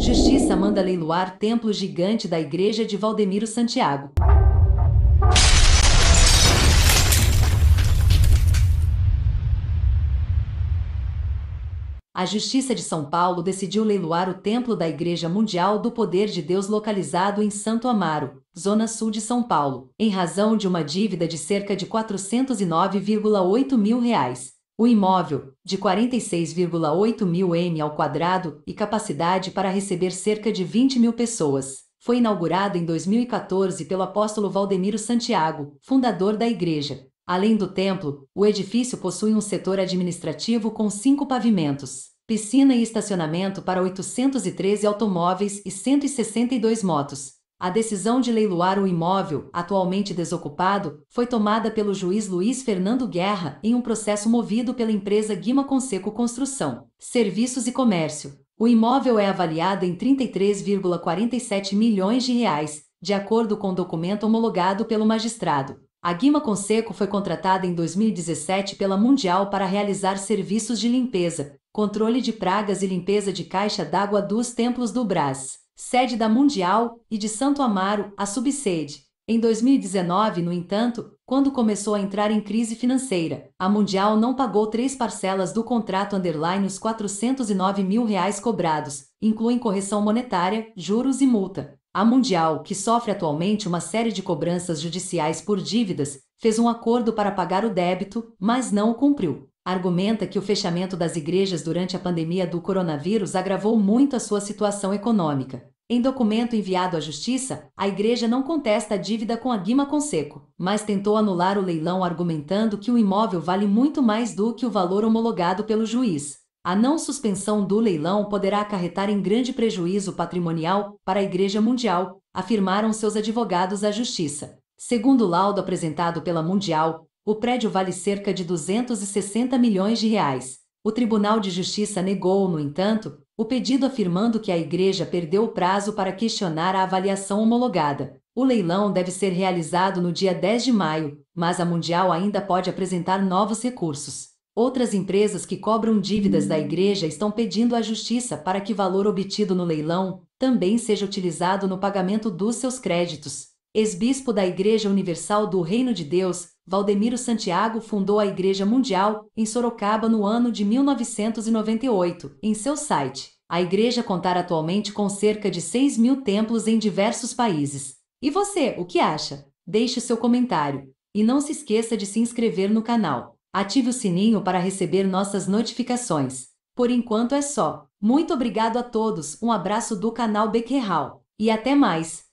Justiça manda leiloar templo gigante da igreja de Valdemiro Santiago. A Justiça de São Paulo decidiu leiloar o templo da Igreja Mundial do Poder de Deus localizado em Santo Amaro, zona sul de São Paulo, em razão de uma dívida de cerca de 409,8 mil reais. O imóvel, de 46,8 mil m ao quadrado e capacidade para receber cerca de 20 mil pessoas, foi inaugurado em 2014 pelo apóstolo Valdemiro Santiago, fundador da igreja. Além do templo, o edifício possui um setor administrativo com cinco pavimentos, piscina e estacionamento para 813 automóveis e 162 motos, a decisão de leiloar o imóvel, atualmente desocupado, foi tomada pelo juiz Luiz Fernando Guerra em um processo movido pela empresa Guima Conseco Construção, Serviços e Comércio. O imóvel é avaliado em 33,47 milhões de reais, de acordo com documento homologado pelo magistrado. A Guima Conseco foi contratada em 2017 pela Mundial para realizar serviços de limpeza, controle de pragas e limpeza de caixa d'água dos templos do Brás sede da Mundial, e de Santo Amaro, a subsede. Em 2019, no entanto, quando começou a entrar em crise financeira, a Mundial não pagou três parcelas do contrato underline os 409 mil reais cobrados, incluem correção monetária, juros e multa. A Mundial, que sofre atualmente uma série de cobranças judiciais por dívidas, fez um acordo para pagar o débito, mas não o cumpriu argumenta que o fechamento das igrejas durante a pandemia do coronavírus agravou muito a sua situação econômica. Em documento enviado à Justiça, a igreja não contesta a dívida com a Guima Conseco, mas tentou anular o leilão argumentando que o imóvel vale muito mais do que o valor homologado pelo juiz. A não suspensão do leilão poderá acarretar em grande prejuízo patrimonial para a Igreja Mundial, afirmaram seus advogados à Justiça. Segundo o laudo apresentado pela Mundial, o prédio vale cerca de 260 milhões de reais. O Tribunal de Justiça negou, no entanto, o pedido afirmando que a igreja perdeu o prazo para questionar a avaliação homologada. O leilão deve ser realizado no dia 10 de maio, mas a Mundial ainda pode apresentar novos recursos. Outras empresas que cobram dívidas da igreja estão pedindo à justiça para que valor obtido no leilão também seja utilizado no pagamento dos seus créditos. Ex-bispo da Igreja Universal do Reino de Deus, Valdemiro Santiago fundou a Igreja Mundial em Sorocaba no ano de 1998. Em seu site, a igreja contar atualmente com cerca de 6 mil templos em diversos países. E você, o que acha? Deixe seu comentário. E não se esqueça de se inscrever no canal. Ative o sininho para receber nossas notificações. Por enquanto é só. Muito obrigado a todos, um abraço do canal Bequerral. E até mais!